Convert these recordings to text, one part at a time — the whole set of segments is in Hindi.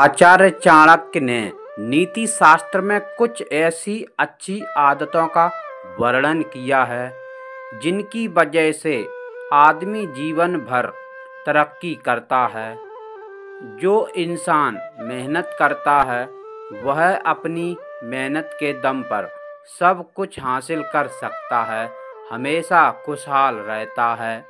आचार्य चाणक्य ने नीति शास्त्र में कुछ ऐसी अच्छी आदतों का वर्णन किया है जिनकी वजह से आदमी जीवन भर तरक्की करता है जो इंसान मेहनत करता है वह अपनी मेहनत के दम पर सब कुछ हासिल कर सकता है हमेशा खुशहाल रहता है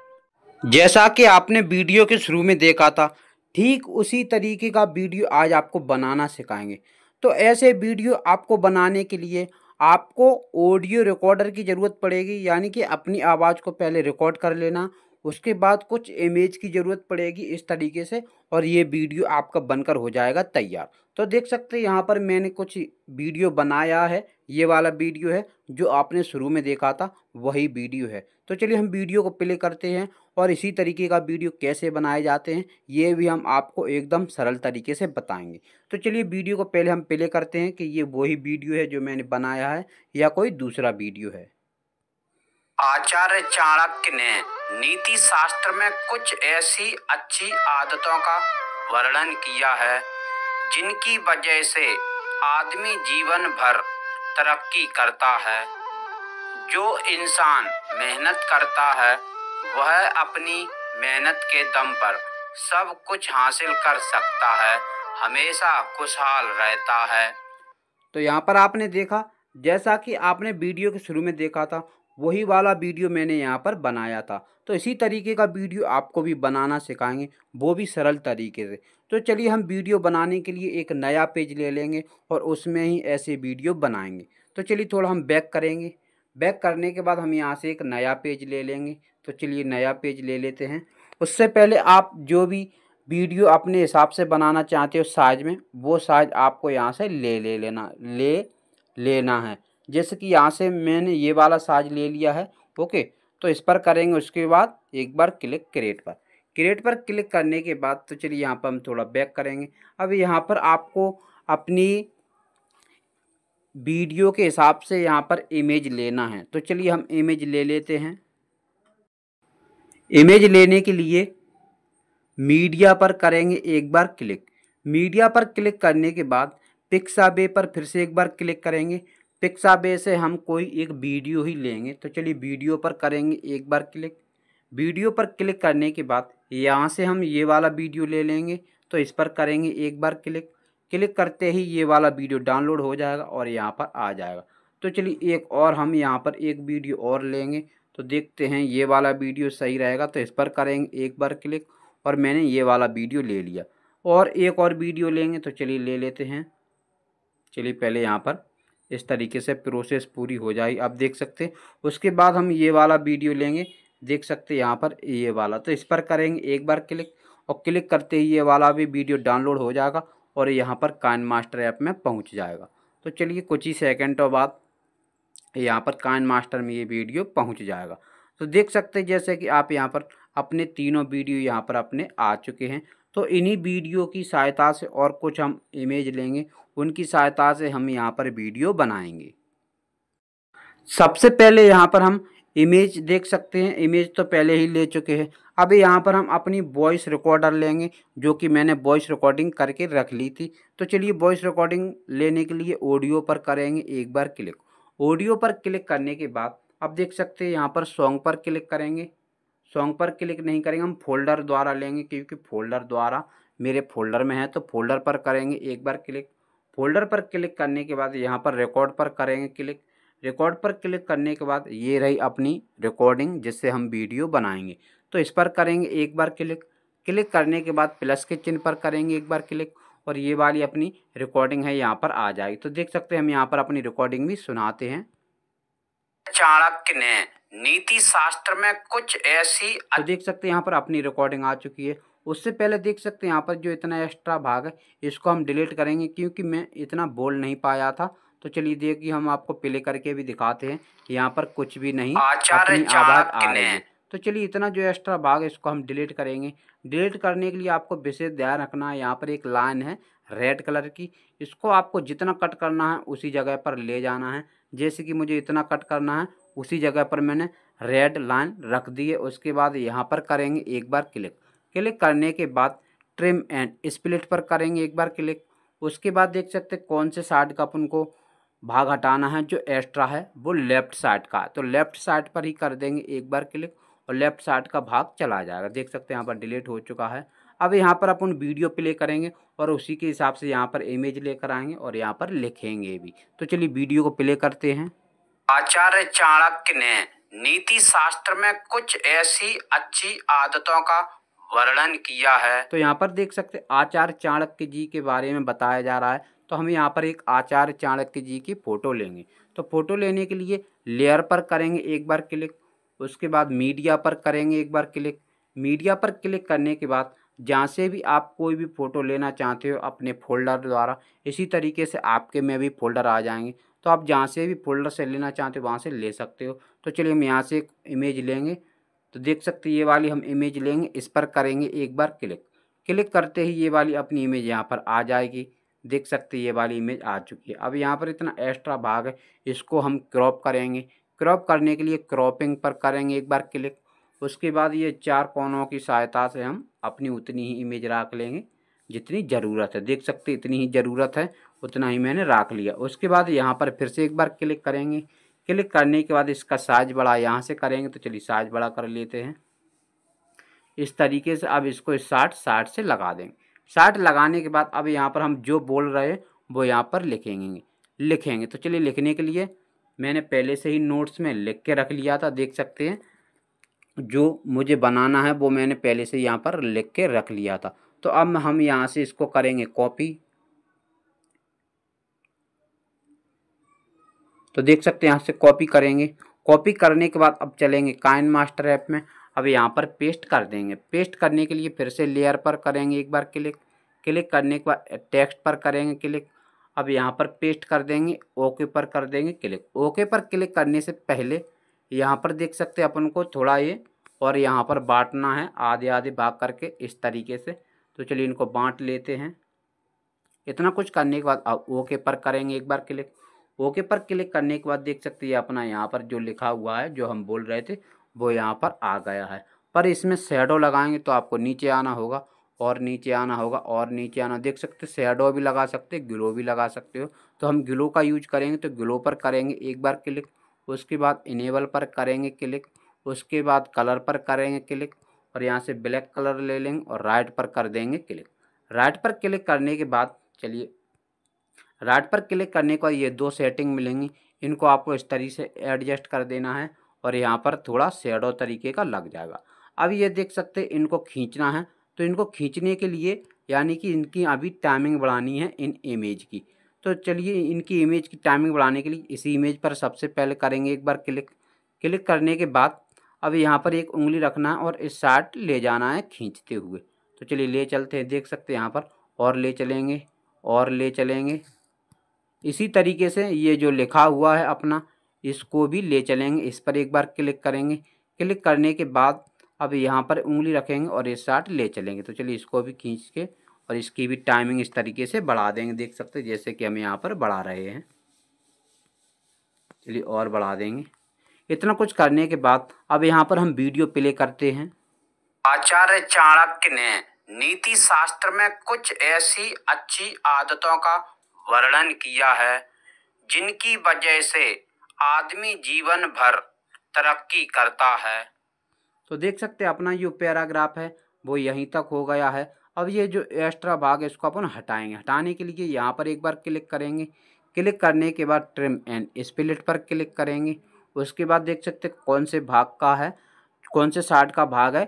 जैसा कि आपने वीडियो के शुरू में देखा था ठीक उसी तरीके का वीडियो आज आपको बनाना सिखाएंगे तो ऐसे वीडियो आपको बनाने के लिए आपको ऑडियो रिकॉर्डर की ज़रूरत पड़ेगी यानी कि अपनी आवाज़ को पहले रिकॉर्ड कर लेना उसके बाद कुछ इमेज की ज़रूरत पड़ेगी इस तरीके से और ये वीडियो आपका बनकर हो जाएगा तैयार तो देख सकते हैं यहाँ पर मैंने कुछ वीडियो बनाया है ये वाला वीडियो है जो आपने शुरू में देखा था वही वीडियो है तो चलिए हम वीडियो को प्ले करते हैं और इसी तरीके का वीडियो कैसे बनाए जाते हैं ये भी हम आपको एकदम सरल तरीके से बताएंगे तो चलिए वीडियो को पहले हम प्ले करते हैं कि ये वही वीडियो है जो मैंने बनाया है या कोई दूसरा वीडियो है आचार्य चाणक्य ने नीति शास्त्र में कुछ ऐसी अच्छी आदतों का वर्णन किया है जिनकी वजह से आदमी जीवन भर तरक्की करता है जो इंसान मेहनत करता है वह अपनी मेहनत के दम पर सब कुछ हासिल कर सकता है हमेशा खुशहाल रहता है तो यहाँ पर आपने देखा जैसा कि आपने वीडियो के शुरू में देखा था वही वाला वीडियो मैंने यहाँ पर बनाया था तो इसी तरीके का वीडियो आपको भी बनाना सिखाएंगे वो भी सरल तरीके से तो चलिए हम वीडियो बनाने के लिए एक नया पेज ले लेंगे और उसमें ही ऐसे वीडियो बनाएंगे तो चलिए थोड़ा हम बैक करेंगे बैक करने के बाद हम यहाँ से एक नया पेज ले लेंगे तो चलिए नया पेज ले लेते हैं उससे पहले आप जो भी वीडियो अपने हिसाब से बनाना चाहते हो साइज में वो साइज आपको यहाँ से ले ले लेना ले लेना है जैसे कि यहाँ से मैंने ये वाला साइज ले लिया है ओके तो इस पर करेंगे उसके बाद एक बार क्लिक क्रिएट पर क्रिएट पर क्लिक करने के बाद तो चलिए यहाँ पर हम थोड़ा बैक करेंगे अब यहाँ पर आपको अपनी वीडियो के हिसाब से यहाँ पर इमेज लेना है तो चलिए हम इमेज ले लेते हैं इमेज लेने के लिए मीडिया पर करेंगे एक बार क्लिक मीडिया पर क्लिक करने के बाद पिक्साबे पर फिर से एक बार क्लिक करेंगे पिक्साबे से हम कोई एक वीडियो ही लेंगे तो चलिए वीडियो पर करेंगे एक बार क्लिक वीडियो पर क्लिक करने के बाद यहाँ से हम ये वाला वीडियो ले लेंगे तो इस पर करेंगे एक बार क्लिक क्लिक करते ही ये वाला वीडियो डाउनलोड हो जाएगा और यहाँ पर आ जाएगा तो चलिए एक और हम यहाँ पर एक वीडियो और लेंगे तो देखते हैं ये वाला वीडियो सही रहेगा तो इस पर करेंगे एक बार क्लिक और मैंने ये वाला वीडियो ले लिया और एक और वीडियो लेंगे तो चलिए ले लेते हैं चलिए पहले यहाँ पर इस तरीके से प्रोसेस पूरी हो जाएगी आप देख सकते हैं उसके बाद हम ये वाला वीडियो लेंगे देख सकते हैं यहाँ पर ये वाला तो इस पर करेंगे एक बार क्लिक और क्लिक करते ही ये वाला भी वीडियो डाउनलोड हो जाएगा और यहाँ पर कान मास्टर ऐप में पहुँच जाएगा तो चलिए कुछ ही सेकेंडों बाद यहाँ पर काइन मास्टर में ये वीडियो पहुँच जाएगा तो देख सकते हैं जैसे कि आप यहाँ पर अपने तीनों वीडियो यहाँ पर अपने आ चुके हैं तो इन्हीं वीडियो की सहायता से और कुछ हम इमेज लेंगे उनकी सहायता से हम यहाँ पर वीडियो बनाएंगे सबसे पहले यहाँ पर हम इमेज देख सकते हैं इमेज तो पहले ही ले चुके हैं अब यहाँ पर हम अपनी वॉइस रिकॉर्डर लेंगे जो कि मैंने वॉइस रिकॉर्डिंग करके रख ली थी तो चलिए वॉइस रिकॉर्डिंग लेने के लिए ऑडियो पर करेंगे एक बार क्लिक ऑडियो पर क्लिक करने के बाद आप देख सकते हैं यहाँ पर सॉन्ग पर क्लिक करेंगे सॉन्ग पर क्लिक नहीं करेंगे हम फोल्डर द्वारा लेंगे क्योंकि फोल्डर द्वारा मेरे फोल्डर में है तो फोल्डर पर करेंगे एक बार क्लिक फोल्डर पर क्लिक करने के बाद यहाँ पर रिकॉर्ड पर करेंगे क्लिक रिकॉर्ड पर क्लिक करने के बाद ये रही अपनी रिकॉर्डिंग जिससे हम वीडियो बनाएंगे तो इस पर करेंगे एक बार क्लिक क्लिक करने के बाद प्लस के चिन्ह पर करेंगे एक बार क्लिक और ये वाली अपनी रिकॉर्डिंग है यहाँ पर आ जाएगी तो देख सकते हैं हम यहाँ पर अपनी रिकॉर्डिंग भी सुनाते हैं चाणक्य ने नीति शास्त्र में कुछ ऐसी तो देख सकते हैं यहाँ पर अपनी रिकॉर्डिंग आ चुकी है उससे पहले देख सकते हैं यहाँ पर जो इतना एक्स्ट्रा भाग है इसको हम डिलीट करेंगे क्योंकि मैं इतना बोल नहीं पाया था तो चलिए देखिए हम आपको प्ले करके भी दिखाते हैं यहाँ पर कुछ भी नहीं आचार्य चाणक्य ने है तो चलिए इतना जो एक्स्ट्रा भाग है इसको हम डिलीट करेंगे डिलीट करने के लिए आपको विशेष ध्यान रखना है यहाँ पर एक लाइन है रेड कलर की इसको आपको जितना कट करना है उसी जगह पर ले जाना है जैसे कि मुझे इतना कट करना है उसी जगह पर मैंने रेड लाइन रख दी है उसके बाद यहाँ पर करेंगे एक बार क्लिक क्लिक करने के बाद ट्रिम एंड स्प्लिट पर करेंगे एक बार क्लिक उसके बाद देख सकते कौन से साइड का अपन को भाग हटाना है जो एक्स्ट्रा है वो लेफ़्ट साइड का तो लेफ़्ट साइड पर ही कर देंगे एक बार क्लिक और लेफ्ट साइड का भाग चला जाएगा देख सकते हैं यहाँ पर डिलीट हो चुका है अब यहाँ पर अपन वीडियो प्ले करेंगे और उसी के हिसाब से यहाँ पर इमेज लेकर आएंगे और यहाँ पर लिखेंगे भी तो चलिए वीडियो को प्ले करते हैं आचार्य चाणक्य ने नीति शास्त्र में कुछ ऐसी अच्छी आदतों का वर्णन किया है तो यहाँ पर देख सकते आचार्य चाणक्य जी के बारे में बताया जा रहा है तो हम यहाँ पर एक आचार्य चाणक्य जी की फ़ोटो लेंगे तो फोटो लेने के लिए लेयर पर करेंगे एक बार क्लिक उसके बाद मीडिया पर करेंगे एक बार क्लिक मीडिया पर क्लिक करने के बाद जहाँ से भी आप कोई भी फ़ोटो लेना चाहते हो अपने फोल्डर द्वारा इसी तरीके से आपके में भी फोल्डर आ जाएंगे तो आप जहाँ से भी फोल्डर से लेना चाहते हो वहाँ से ले सकते हो तो चलिए हम यहाँ से एक इमेज लेंगे तो देख सकते ये वाली हम इमेज लेंगे इस पर करेंगे एक बार क्लिक क्लिक करते ही ये वाली अपनी इमेज यहाँ पर आ जाएगी देख सकते ये वाली इमेज आ चुकी है अब यहाँ पर इतना एक्स्ट्रा भाग है इसको हम क्रॉप करेंगे क्रॉप करने के लिए क्रॉपिंग पर करेंगे एक बार क्लिक उसके बाद ये चार कोनों की सहायता से हम अपनी उतनी ही इमेज रख लेंगे जितनी ज़रूरत है देख सकते इतनी ही ज़रूरत है उतना ही मैंने रख लिया उसके बाद यहाँ पर फिर से एक बार क्लिक करेंगे क्लिक करने के बाद इसका साइज बड़ा यहाँ से करेंगे तो चलिए साइज बड़ा कर लेते हैं इस तरीके से अब इसको साठ साठ से लगा देंगे साठ लगाने के बाद अब यहाँ पर हम जो बोल रहे हैं वो यहाँ पर लिखेंगे लिखेंगे तो चलिए लिखने के लिए मैंने पहले से ही नोट्स में लिख के रख लिया था देख सकते हैं जो मुझे बनाना है वो मैंने पहले से यहाँ पर लिख के रख लिया था तो अब हम यहाँ से इसको करेंगे कॉपी तो देख सकते हैं यहाँ से कॉपी करेंगे कॉपी करने के बाद अब चलेंगे काइन मास्टर ऐप में अब यहाँ पर पेस्ट कर देंगे पेस्ट करने के लिए फिर से लेयर पर करेंगे एक बार क्लिक क्लिक करने के बाद टेक्स्ट पर करेंगे क्लिक अब यहाँ पर पेस्ट कर देंगे ओके पर कर देंगे क्लिक ओके पर क्लिक करने से पहले यहाँ पर देख सकते हैं अपन को थोड़ा ये और यहाँ पर बांटना है आधे आधे भाग करके इस तरीके से तो चलिए इनको बांट लेते हैं इतना कुछ करने के बाद अब ओके पर करेंगे एक बार क्लिक ओके पर क्लिक करने के बाद देख सकते हैं अपना यहाँ पर जो लिखा हुआ है जो हम बोल रहे थे वो यहाँ पर आ गया है पर इसमें शेडो लगाएंगे तो आपको नीचे आना होगा और नीचे आना होगा और नीचे आना देख सकते हो शेडो भी लगा सकते हो ग्लो भी लगा सकते हो तो हम ग्लो का यूज करेंगे तो ग्लो पर करेंगे एक बार क्लिक उसके बाद इनेबल पर करेंगे क्लिक उसके बाद कलर पर करेंगे क्लिक और यहाँ से ब्लैक कलर ले लेंगे और राइट पर कर देंगे क्लिक राइट पर क्लिक करने के बाद चलिए राइट पर क्लिक करने के बाद ये दो सेटिंग मिलेंगी इनको आपको इस तरीके से एडजस्ट कर देना है और यहाँ पर थोड़ा शेडो तरीके का लग जाएगा अब ये देख सकते हैं इनको खींचना है तो इनको खींचने के लिए यानी कि इनकी अभी टाइमिंग बढ़ानी है इन इमेज की तो चलिए इनकी इमेज की टाइमिंग बढ़ाने के लिए इसी इमेज पर सबसे पहले करेंगे एक बार क्लिक क्लिक करने के बाद अब यहाँ पर एक उंगली रखना है और इस शार्ट ले जाना है खींचते हुए तो चलिए ले चलते हैं देख सकते हैं यहाँ पर और ले चलेंगे और ले चलेंगे इसी तरीके से ये जो लिखा हुआ है अपना इसको भी ले चलेंगे इस पर एक बार क्लिक करेंगे क्लिक करने के बाद अब यहाँ पर उंगली रखेंगे और ये शार्ट ले चलेंगे तो चलिए इसको भी खींच के और इसकी भी टाइमिंग इस तरीके से बढ़ा देंगे देख सकते जैसे कि हम यहाँ पर बढ़ा रहे हैं चलिए और बढ़ा देंगे इतना कुछ करने के बाद अब यहाँ पर हम वीडियो प्ले करते हैं आचार्य चाणक्य ने नीति शास्त्र में कुछ ऐसी अच्छी आदतों का वर्णन किया है जिनकी वजह से आदमी जीवन भर तरक्की करता है तो देख सकते हैं अपना जो पैराग्राफ है वो यहीं तक हो गया है अब ये जो एक्स्ट्रा भाग है इसको अपन हटाएंगे हटाने के लिए यहाँ पर एक बार क्लिक करेंगे क्लिक करने के बाद ट्रिम एंड स्प्लिट पर क्लिक करेंगे उसके बाद देख सकते कौन से भाग का है कौन से साइड का भाग है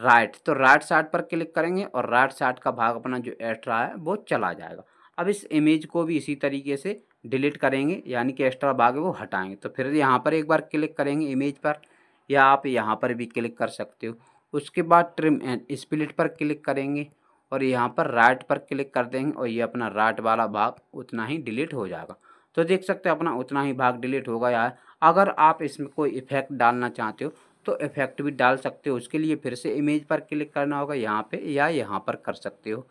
राइट तो राइट साइड पर क्लिक करेंगे और राइट साइड का भाग अपना जो एक्स्ट्रा है वो चला जाएगा अब इस इमेज को भी इसी तरीके से डिलीट करेंगे यानी कि एक्स्ट्रा भाग है वो हटाएंगे तो फिर यहाँ पर एक बार क्लिक करेंगे इमेज पर या आप यहाँ पर भी क्लिक कर सकते हो उसके बाद ट्रिम एंड स्प्लिट पर क्लिक करेंगे और यहाँ पर राइट पर क्लिक कर देंगे और ये अपना राइट वाला भाग उतना ही डिलीट हो जाएगा तो देख सकते हो अपना उतना ही भाग डिलीट होगा यार अगर आप इसमें कोई इफेक्ट डालना चाहते हो तो इफेक्ट भी डाल सकते हो उसके लिए फिर से इमेज पर क्लिक करना होगा यहाँ पे या यहाँ पर कर सकते हो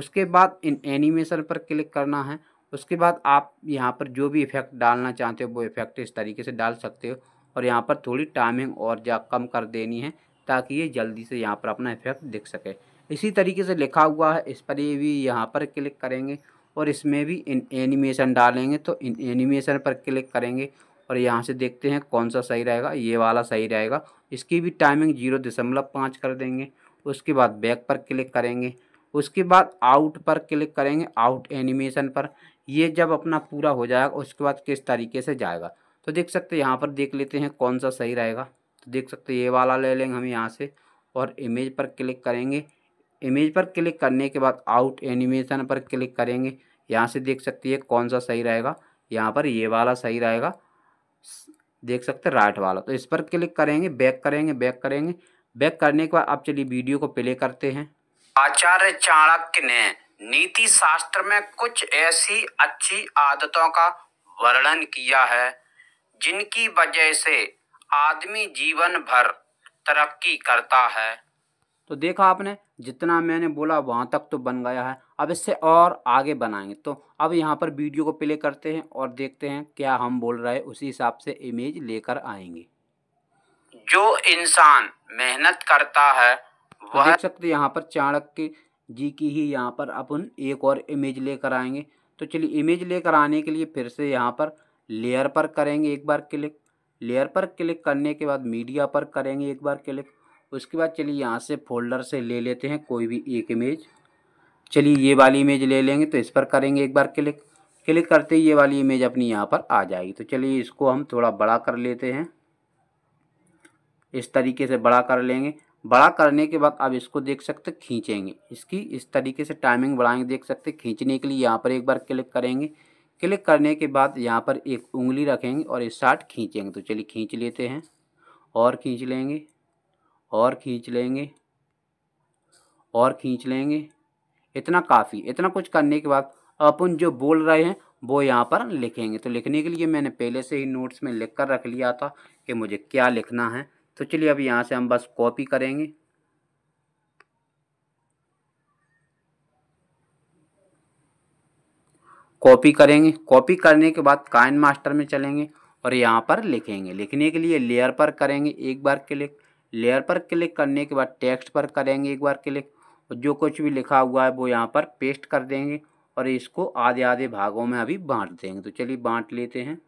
उसके बाद इन एनिमेशन पर क्लिक करना है उसके बाद आप यहाँ पर जो भी इफेक्ट डालना चाहते हो वो इफेक्ट इस तरीके से डाल सकते हो और यहाँ पर थोड़ी टाइमिंग और जा कम कर देनी है ताकि ये जल्दी से यहाँ पर अपना इफेक्ट दिख सके इसी तरीके से लिखा हुआ है इस पर ये भी यहाँ पर क्लिक करेंगे और इसमें भी इन एनिमेशन डालेंगे तो इन एनिमेशन पर क्लिक करेंगे और यहाँ से देखते हैं कौन सा सही रहेगा ये वाला सही रहेगा इसकी भी टाइमिंग जीरो दशमलव पाँच कर देंगे उसके बाद बैक पर क्लिक करेंगे उसके बाद आउट पर क्लिक करेंगे आउट एनिमेशन पर ये जब अपना पूरा हो जाएगा उसके बाद किस तरीके से जाएगा तो देख सकते हैं यहाँ पर देख लेते हैं कौन सा सही रहेगा तो देख सकते हैं ये वाला ले लेंगे हम यहाँ से और इमेज पर क्लिक करेंगे इमेज पर क्लिक करने के बाद आउट एनिमेशन पर क्लिक करेंगे यहाँ से देख सकते हैं कौन सा सही रहेगा यहाँ पर ये वाला सही रहेगा देख सकते राइट वाला तो इस पर क्लिक करेंगे बैक करेंगे बैक करेंगे बैक करने के बाद आप चलिए वीडियो को प्ले करते हैं आचार्य चाणक्य ने नीति शास्त्र में कुछ ऐसी अच्छी आदतों का वर्णन किया है जिनकी वजह से आदमी जीवन भर तरक्की करता है तो देखा आपने जितना मैंने बोला वहाँ तक तो बन गया है अब इससे और आगे बनाएंगे तो अब यहाँ पर वीडियो को प्ले करते हैं और देखते हैं क्या हम बोल रहे हैं उसी हिसाब से इमेज लेकर आएंगे जो इंसान मेहनत करता है तो वह तो देख सकते यहाँ पर चाणक्य जी की ही यहाँ पर अपन एक और इमेज लेकर आएंगे तो चलिए इमेज लेकर आने के लिए फिर से यहाँ पर लेयर पर करेंगे एक बार क्लिक लेयर पर क्लिक करने के बाद मीडिया पर करेंगे एक बार क्लिक उसके बाद चलिए यहाँ से फोल्डर से ले लेते हैं कोई भी एक इमेज चलिए ये वाली इमेज ले लेंगे तो इस पर करेंगे एक बार क्लिक क्लिक करते ही ये वाली इमेज अपनी यहाँ पर आ जाएगी तो चलिए इसको हम थोड़ा बड़ा कर लेते हैं इस तरीके से बड़ा कर लेंगे बड़ा करने के बाद अब इसको देख सकते खींचेंगे इसकी इस तरीके से टाइमिंग बढ़ाएंगे देख सकते खींचने के लिए यहाँ पर एक बार क्लिक करेंगे क्लिक करने के बाद यहाँ पर एक उंगली रखेंगे और शार्ट खींचेंगे तो चलिए खींच लेते हैं और खींच लेंगे और खींच लेंगे और खींच लेंगे इतना काफ़ी इतना कुछ करने के बाद अपन जो बोल रहे हैं वो यहाँ पर लिखेंगे तो लिखने के लिए मैंने पहले से ही नोट्स में लिख कर रख लिया था कि मुझे क्या लिखना है तो चलिए अब यहाँ से हम बस कॉपी करेंगे कॉपी करेंगे कॉपी करने के बाद काइन मास्टर में चलेंगे और यहाँ पर लिखेंगे लिखने के लिए लेयर पर करेंगे एक बार क्लिक लेयर पर क्लिक करने के बाद टेक्स्ट पर करेंगे एक बार क्लिक और जो कुछ भी लिखा हुआ है वो यहाँ पर पेस्ट कर देंगे और इसको आधे आधे भागों में अभी बांट देंगे तो चलिए बांट लेते हैं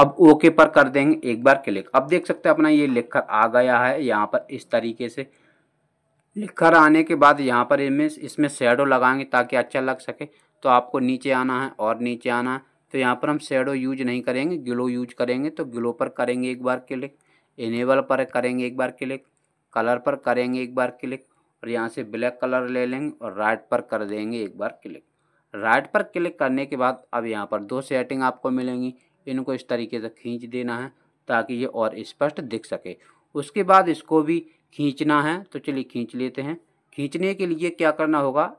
अब ओके पर कर देंगे एक बार क्लिक अब देख सकते हैं अपना ये लिखकर आ गया है यहाँ पर इस तरीके से लिख कर आने के बाद यहाँ पर इमेज इसमें शेडो लगाएंगे ताकि अच्छा लग सके तो आपको नीचे आना है और नीचे आना है तो यहाँ पर हम शेडो यूज नहीं करेंगे ग्लो यूज करेंगे तो ग्लो पर करेंगे एक बार क्लिक इनेबल पर करेंगे एक बार क्लिक कलर पर करेंगे एक बार क्लिक और यहाँ से ब्लैक कलर ले लेंगे और राइट पर कर देंगे एक बार क्लिक राइट पर क्लिक करने के बाद अब यहाँ पर दो सेटिंग आपको मिलेंगी इनको इस तरीके से खींच देना है ताकि ये और स्पष्ट दिख सके उसके बाद इसको भी खींचना है तो चलिए खींच लेते हैं खींचने के लिए क्या करना होगा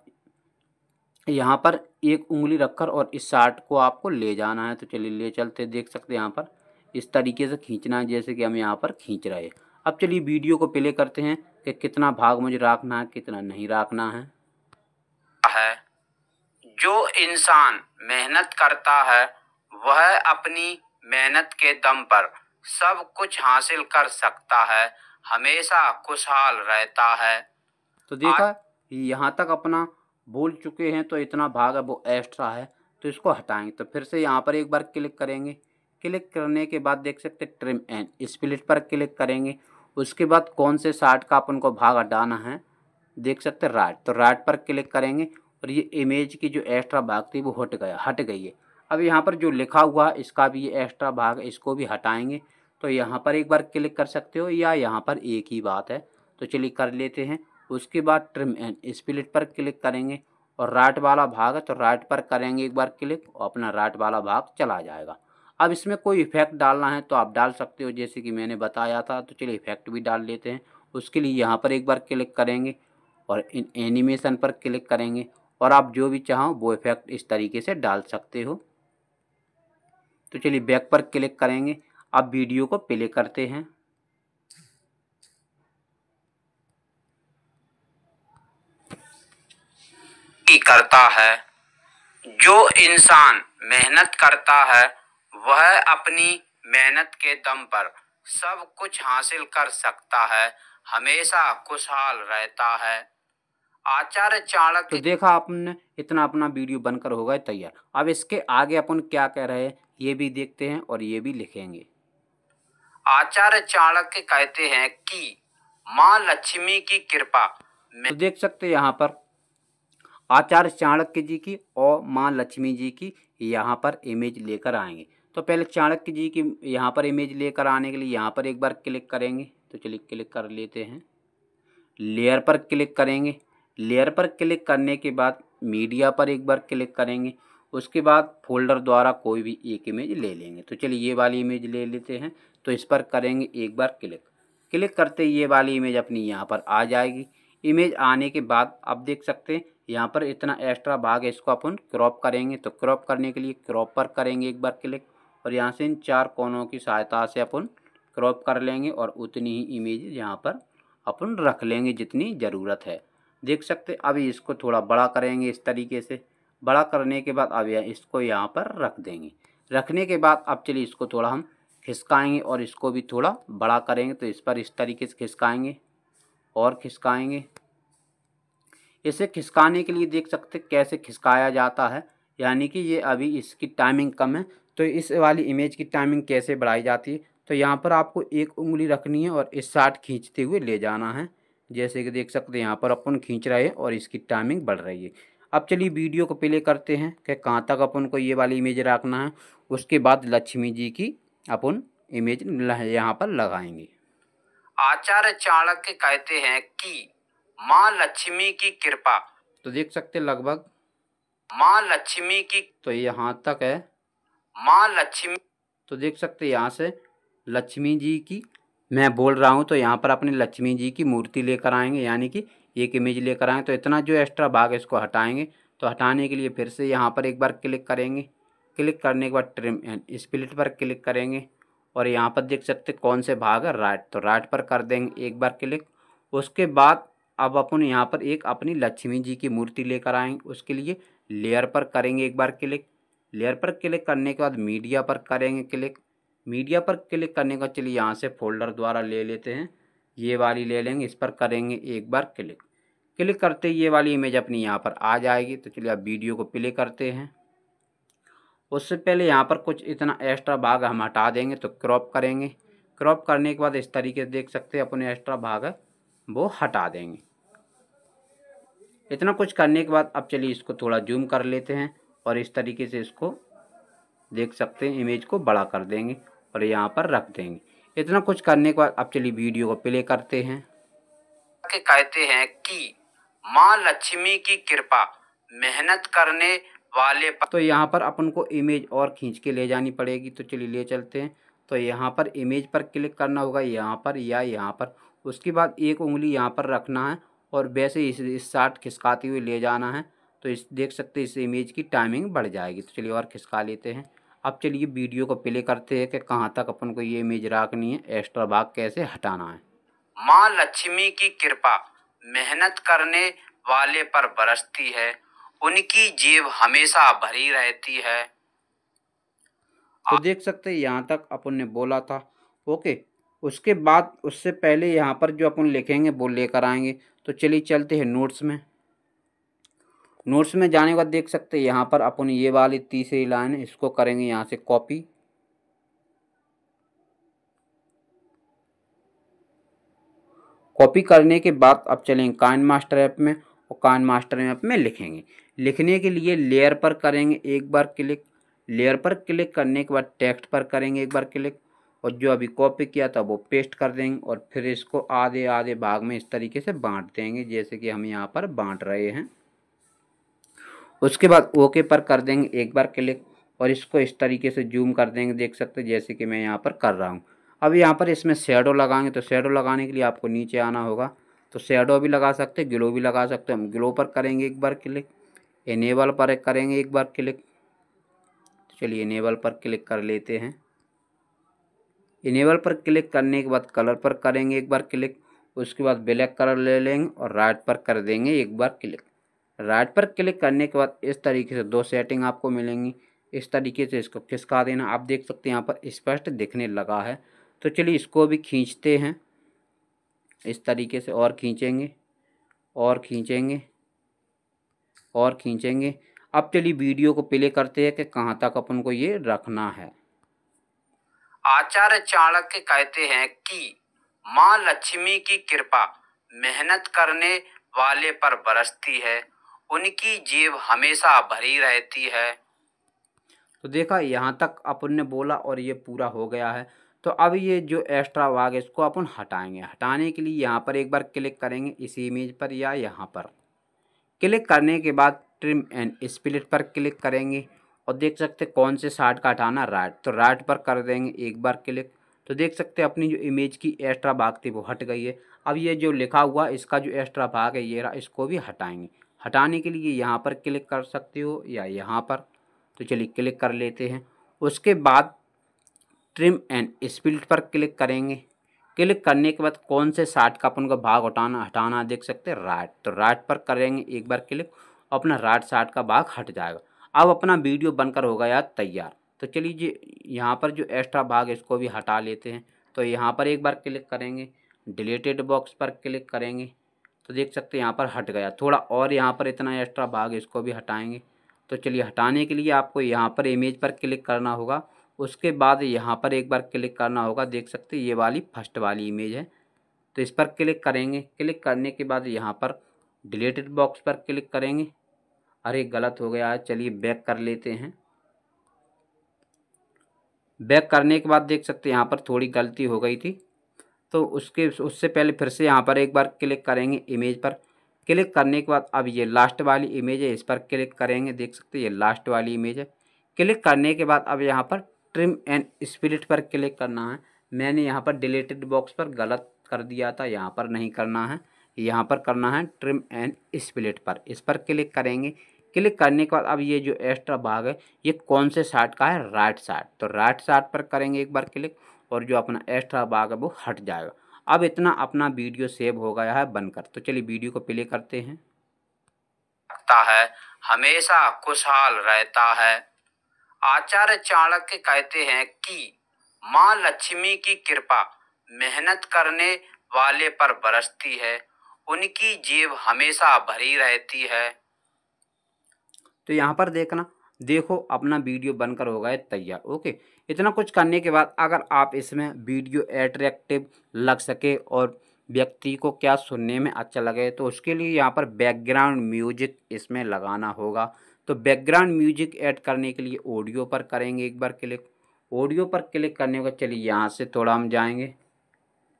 यहाँ पर एक उंगली रखकर और इस शार्ट को आपको ले जाना है तो चलिए ले चलते देख सकते हैं यहाँ पर इस तरीके से खींचना है जैसे कि हम यहाँ पर खींच रहे हैं अब चलिए वीडियो को प्ले करते हैं कि कितना भाग मुझे रखना है कितना नहीं रखना है है जो इंसान मेहनत करता है वह अपनी मेहनत के दम पर सब कुछ हासिल कर सकता है हमेशा खुशहाल रहता है तो देखा आ... यहाँ तक अपना बोल चुके हैं तो इतना भाग अब वो एक्स्ट्रा है तो इसको हटाएंगे तो फिर से यहाँ पर एक बार क्लिक करेंगे क्लिक करने के बाद देख सकते ट्रिम एंड स्प्लिट पर क्लिक करेंगे उसके बाद कौन से शार्ट का अपन को भाग हटाना है देख सकते राइट तो राइट पर क्लिक करेंगे और ये इमेज की जो एक्स्ट्रा भाग थी वो हट गया हट गई है अब यहाँ पर जो लिखा हुआ इसका भी ये एक्स्ट्रा भाग इसको भी हटाएंगे तो यहाँ पर एक बार क्लिक कर सकते हो या यहाँ पर एक ही बात है तो चलिए कर लेते हैं उसके बाद ट्रिम एंड स्प्लिट पर क्लिक करेंगे और राइट वाला भाग है तो राइट पर करेंगे एक बार क्लिक और अपना राइट वाला भाग चला जाएगा अब इसमें कोई इफेक्ट डालना है तो आप डाल सकते हो जैसे कि मैंने बताया था तो चलिए इफेक्ट भी डाल लेते हैं उसके लिए यहाँ पर एक बार क्लिक करेंगे और इन एनिमेशन पर क्लिक करेंगे और आप जो भी चाहो वो इफेक्ट इस तरीके से डाल सकते हो तो चलिए बैक पर क्लिक करेंगे अब वीडियो को प्ले करते हैं करता है जो इंसान मेहनत करता है वह अपनी मेहनत के दम पर सब कुछ हासिल कर सकता है हमेशा खुशहाल रहता है आचार्य चाणक तो देखा आपने इतना अपना वीडियो बनकर होगा तैयार अब इसके आगे अपन क्या कह रहे हैं ये भी देखते हैं और ये भी लिखेंगे आचार्य चाणक्य कहते हैं कि माँ लक्ष्मी की कृपा में तो देख सकते हैं यहाँ पर आचार्य चाणक्य जी की और माँ लक्ष्मी जी की यहाँ पर इमेज लेकर आएंगे तो पहले चाणक्य जी की यहाँ पर इमेज लेकर आने के लिए यहाँ पर एक बार क्लिक करेंगे तो चलिए क्लिक कर लेते हैं लेयर पर क्लिक करेंगे लेयर पर क्लिक करने के बाद मीडिया पर एक बार क्लिक करेंगे उसके बाद फोल्डर द्वारा कोई भी एक इमेज ले लेंगे तो चलिए ये वाली इमेज ले लेते हैं तो इस पर करेंगे एक बार क्लिक क्लिक करते ये वाली इमेज अपनी यहाँ पर आ जाएगी इमेज आने के बाद आप देख सकते हैं यहाँ पर इतना एक्स्ट्रा भाग है इसको अपन क्रॉप करेंगे तो क्रॉप करने के लिए क्रॉप पर करेंगे एक बार क्लिक और यहाँ से इन चार कोनों की सहायता से अपन क्रॉप कर लेंगे और उतनी ही इमेज यहाँ पर अपन रख लेंगे जितनी ज़रूरत है देख सकते अभी इसको थोड़ा बड़ा करेंगे इस तरीके से बड़ा करने के बाद अब यह इसको यहाँ पर रख देंगे रखने के बाद अब चलिए इसको थोड़ा हम खिसकाएंगे और इसको भी थोड़ा बड़ा करेंगे तो इस पर इस तरीके से खिसकाएंगे और खिसकाएंगे इसे खिसकाने के लिए देख सकते कैसे खिसकाया जाता है यानी कि ये अभी इसकी टाइमिंग कम है तो इस वाली इमेज की टाइमिंग कैसे बढ़ाई जाती है तो यहाँ पर आपको एक उंगली रखनी है और इस साइड खींचते हुए ले जाना है जैसे कि देख सकते हैं यहाँ पर अपन खींच रहे हैं और इसकी टाइमिंग बढ़ रही है अब चलिए वीडियो को प्ले करते हैं कि कहाँ तक अपन को ये वाली इमेज रखना है उसके बाद लक्ष्मी जी की अपन इमेज यहाँ पर लगाएंगे आचार्य चाणक्य कहते हैं कि माँ लक्ष्मी की कृपा तो देख सकते लगभग माँ लक्ष्मी की तो यहाँ तक है माँ लक्ष्मी तो देख सकते यहाँ से लक्ष्मी जी की मैं बोल रहा हूँ तो यहाँ पर अपने लक्ष्मी जी की मूर्ति लेकर आएंगे यानी कि एक इमेज लेकर आएँ तो इतना जो एक्स्ट्रा भाग है इसको हटाएँगे तो हटाने के लिए फिर से यहाँ पर एक बार क्लिक करेंगे क्लिक करने के बाद ट्रिम स्प्लिट पर क्लिक करेंगे और यहाँ पर देख सकते कौन से भाग है राइट तो राइट पर कर देंगे एक बार क्लिक उसके बाद अब अपन यहाँ पर एक अपनी लक्ष्मी जी की मूर्ति लेकर आएंगे उसके लिए लेयर पर करेंगे एक बार क्लिक लेयर पर क्लिक करने के बाद मीडिया पर करेंगे क्लिक मीडिया पर क्लिक करने का चलिए यहाँ से फोल्डर द्वारा ले लेते हैं ये वाली ले लेंगे इस पर करेंगे एक बार क्लिक क्लिक करते ये वाली इमेज अपनी यहाँ पर आ जाएगी तो चलिए आप वीडियो को प्ले करते हैं उससे पहले यहाँ पर कुछ इतना एक्स्ट्रा भाग हम हटा देंगे तो क्रॉप करेंगे क्रॉप करने के बाद इस तरीके से देख सकते हैं अपने एक्स्ट्रा भाग वो हटा देंगे इतना कुछ करने के बाद अब चलिए इसको थोड़ा जूम कर लेते हैं और इस तरीके से इसको देख सकते हैं इमेज को बड़ा कर देंगे और यहाँ पर रख देंगे इतना कुछ करने के बाद अब चलिए वीडियो को प्ले करते हैं कहते हैं कि माँ लक्ष्मी की कृपा मेहनत करने वाले पर तो यहाँ पर अपन को इमेज और खींच के ले जानी पड़ेगी तो चलिए ले चलते हैं तो यहाँ पर इमेज पर क्लिक करना होगा यहाँ पर या यहाँ पर उसके बाद एक उंगली यहाँ पर रखना है और वैसे इस इस शार्ट खिसकाते हुए ले जाना है तो इस देख सकते इस इमेज की टाइमिंग बढ़ जाएगी तो चलिए और खिसका लेते हैं अब चलिए वीडियो को प्ले करते हैं कि कहाँ तक अपन को ये इमेज रखनी है एक्स्ट्रा भाग कैसे हटाना है माँ लक्ष्मी की कृपा मेहनत करने वाले पर बरसती है उनकी जेब हमेशा भरी रहती है तो देख सकते यहाँ तक अपन ने बोला था ओके उसके बाद उससे पहले यहाँ पर जो अपन लिखेंगे वो लेकर आएंगे तो चलिए चलते हैं नोट्स में नोट्स में जाने के बाद देख सकते हैं यहाँ पर अपन ये वाली तीसरी लाइन इसको करेंगे यहाँ से कॉपी कॉपी करने के बाद आप चलेंगे काइन मास्टर ऐप में और काइन मास्टर ऐप में लिखेंगे लिखने के लिए लेयर पर करेंगे एक बार क्लिक लेयर पर क्लिक करने के बाद टेक्स्ट पर करेंगे एक बार क्लिक और जो अभी कॉपी किया था वो पेस्ट कर देंगे और फिर इसको आधे आधे भाग में इस तरीके से बांट देंगे जैसे कि हम यहाँ पर बांट रहे हैं उसके बाद ओके पर कर देंगे एक बार क्लिक और इसको इस तरीके से जूम कर देंगे देख सकते जैसे कि मैं यहाँ पर कर रहा हूँ अब यहाँ पर इसमें शेडो लगाएंगे तो शेडो लगाने के लिए आपको नीचे आना होगा तो शेडो भी लगा सकते ग्लो भी लगा सकते हम ग्लो पर करेंगे एक बार क्लिक इनेबल पर करेंगे एक बार क्लिक तो चलिए इनेबल पर क्लिक कर लेते हैं इनेबल पर क्लिक करने के बाद कलर पर करेंगे एक बार क्लिक उसके बाद ब्लैक कलर ले लेंगे और राइट पर कर देंगे एक बार क्लिक राइट पर क्लिक करने के बाद इस तरीके से दो सेटिंग आपको मिलेंगी इस तरीके से इसको खिसका देना आप देख सकते हैं यहाँ पर स्पष्ट दिखने लगा है तो चलिए इसको भी खींचते हैं इस तरीके से और खींचेंगे और खींचेंगे और खींचेंगे अब चलिए वीडियो को प्ले करते हैं कि कहाँ तक अपन को ये रखना है आचार्य चाणक्य कहते हैं कि माँ लक्ष्मी की कृपा मेहनत करने वाले पर बरसती है उनकी जेब हमेशा भरी रहती है तो देखा यहाँ तक अपन ने बोला और ये पूरा हो गया है तो अब ये जो एक्स्ट्रा भाग है इसको अपन हटाएंगे हटाने के लिए यहाँ पर एक बार क्लिक करेंगे इसी इमेज पर या यहाँ पर क्लिक करने के बाद ट्रिम एंड स्प्लिट पर क्लिक करेंगे और देख सकते कौन से शार्ट का हटाना राइट तो राइट पर कर देंगे एक बार क्लिक तो देख सकते अपनी जो इमेज की एक्स्ट्रा भाग थी वो हट गई है अब ये जो लिखा हुआ इसका जो एक्स्ट्रा भाग है ये रहा इसको भी हटाएंगे हटाने के लिए यहाँ पर क्लिक कर सकते हो या यहाँ पर तो चलिए क्लिक कर लेते हैं उसके बाद ट्रिम एंड स्प्लिट पर क्लिक करेंगे क्लिक करने के बाद कौन से शार्ट का अपन को भाग हटाना हटाना देख सकते हैं राइट तो राइट पर करेंगे एक बार क्लिक अपना राइट शार्ट का भाग हट जाएगा अब अपना वीडियो बनकर हो गया तैयार तो चलिए जी यहाँ पर जो एक्स्ट्रा भाग है इसको भी हटा लेते हैं तो यहाँ पर एक बार क्लिक करेंगे डिलीटेड बॉक्स पर क्लिक करेंगे तो देख सकते हैं यहाँ पर हट गया थोड़ा और यहाँ पर इतना एक्स्ट्रा भाग इसको भी हटाएंगे तो चलिए हटाने के लिए आपको यहाँ पर इमेज पर क्लिक करना होगा उसके बाद यहाँ पर एक बार क्लिक करना होगा देख सकते ये वाली फर्स्ट वाली इमेज है तो इस पर क्लिक करेंगे क्लिक करने के बाद यहाँ पर डिलीटेड बॉक्स पर क्लिक करेंगे अरे गलत हो गया है चलिए बैक कर लेते हैं बैक करने के बाद देख सकते हैं यहाँ पर थोड़ी गलती हो गई थी तो उसके उससे पहले फिर से यहाँ पर एक बार क्लिक करेंगे इमेज पर क्लिक करने के बाद अब ये लास्ट वाली इमेज है इस पर क्लिक करेंगे देख सकते हैं ये लास्ट वाली इमेज है क्लिक करने के बाद अब यहाँ पर ट्रिम एंड स्पिलिट पर क्लिक करना है मैंने यहाँ पर डिलेटेड बॉक्स पर गलत कर दिया था यहाँ पर नहीं करना है यहाँ पर करना है ट्रिम एंड स्प्लिट पर इस पर क्लिक करेंगे क्लिक करने के बाद अब ये जो एक्स्ट्रा भाग है ये कौन से शार्ट का है राइट शार्ट तो राइट शार्ट पर करेंगे एक बार क्लिक और जो अपना एक्स्ट्रा भाग है वो हट जाएगा अब इतना अपना वीडियो सेव हो गया है बनकर तो चलिए वीडियो को प्ले करते हैं है हमेशा खुशहाल रहता है आचार्य चाणक्य कहते हैं कि माँ लक्ष्मी की कृपा मेहनत करने वाले पर बरसती है उनकी जेब हमेशा भरी रहती है तो यहाँ पर देखना देखो अपना वीडियो बनकर हो गए तैयार ओके इतना कुछ करने के बाद अगर आप इसमें वीडियो एट्रैक्टिव लग सके और व्यक्ति को क्या सुनने में अच्छा लगे तो उसके लिए यहाँ पर बैकग्राउंड म्यूजिक इसमें लगाना होगा तो बैकग्राउंड म्यूजिक ऐड करने के लिए ऑडियो पर करेंगे एक बार क्लिक ऑडियो पर क्लिक करने का चलिए यहाँ से थोड़ा हम जाएंगे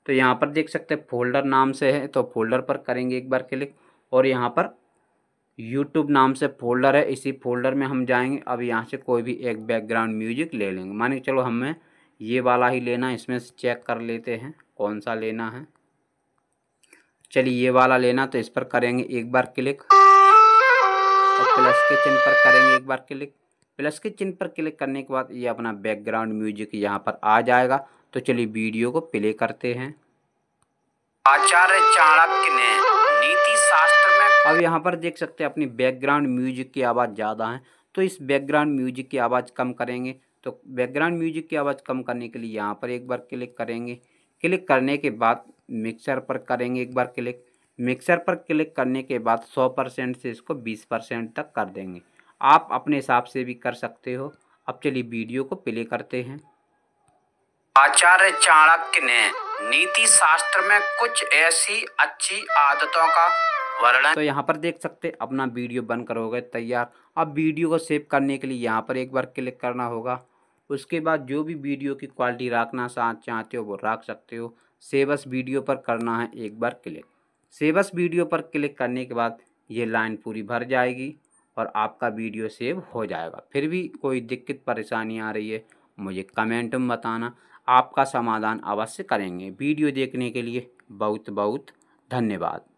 तो यहाँ पर देख सकते हैं फोल्डर नाम से है तो फोल्डर पर करेंगे एक बार क्लिक और यहाँ पर यूट्यूब नाम से फोल्डर है इसी फोल्डर में हम जाएंगे अब यहाँ से कोई भी एक बैकग्राउंड म्यूजिक ले लेंगे मान के चलो हमें ये वाला ही लेना है इसमें से चेक कर लेते हैं कौन सा लेना है चलिए ये वाला लेना तो इस पर करेंगे एक बार क्लिक और प्लस के चिन्ह पर करेंगे एक बार क्लिक प्लस के चिन्ह पर क्लिक करने के बाद ये अपना बैकग्राउंड म्यूजिक यहाँ पर आ जाएगा तो चलिए वीडियो को प्ले करते हैं आचार्य चाणक्य ने नीति शास्त्र में अब यहाँ पर देख सकते हैं अपनी बैकग्राउंड म्यूजिक की आवाज़ ज़्यादा है तो इस बैकग्राउंड म्यूजिक की आवाज़ कम करेंगे तो बैकग्राउंड म्यूजिक की आवाज़ कम करने के लिए यहाँ पर एक बार क्लिक करेंगे क्लिक करने के बाद मिक्सर पर करेंगे एक बार क्लिक मिक्सर पर क्लिक करने के बाद 100 परसेंट से इसको 20 परसेंट तक कर देंगे आप अपने हिसाब से भी कर सकते हो अब चलिए वीडियो को प्ले करते हैं आचार्य चाणक्य ने नीति शास्त्र में कुछ ऐसी अच्छी आदतों का वर्णन तो यहाँ पर देख सकते अपना वीडियो बन कर हो गए तैयार अब वीडियो को सेव करने के लिए यहाँ पर एक बार क्लिक करना होगा उसके बाद जो भी वीडियो की क्वालिटी रखना चाहते हो वो रख सकते हो सेवस वीडियो पर करना है एक बार क्लिक सेवस वीडियो पर क्लिक करने के बाद ये लाइन पूरी भर जाएगी और आपका वीडियो सेव हो जाएगा फिर भी कोई दिक्कत परेशानी आ रही है मुझे कमेंट में बताना आपका समाधान अवश्य करेंगे वीडियो देखने के लिए बहुत बहुत धन्यवाद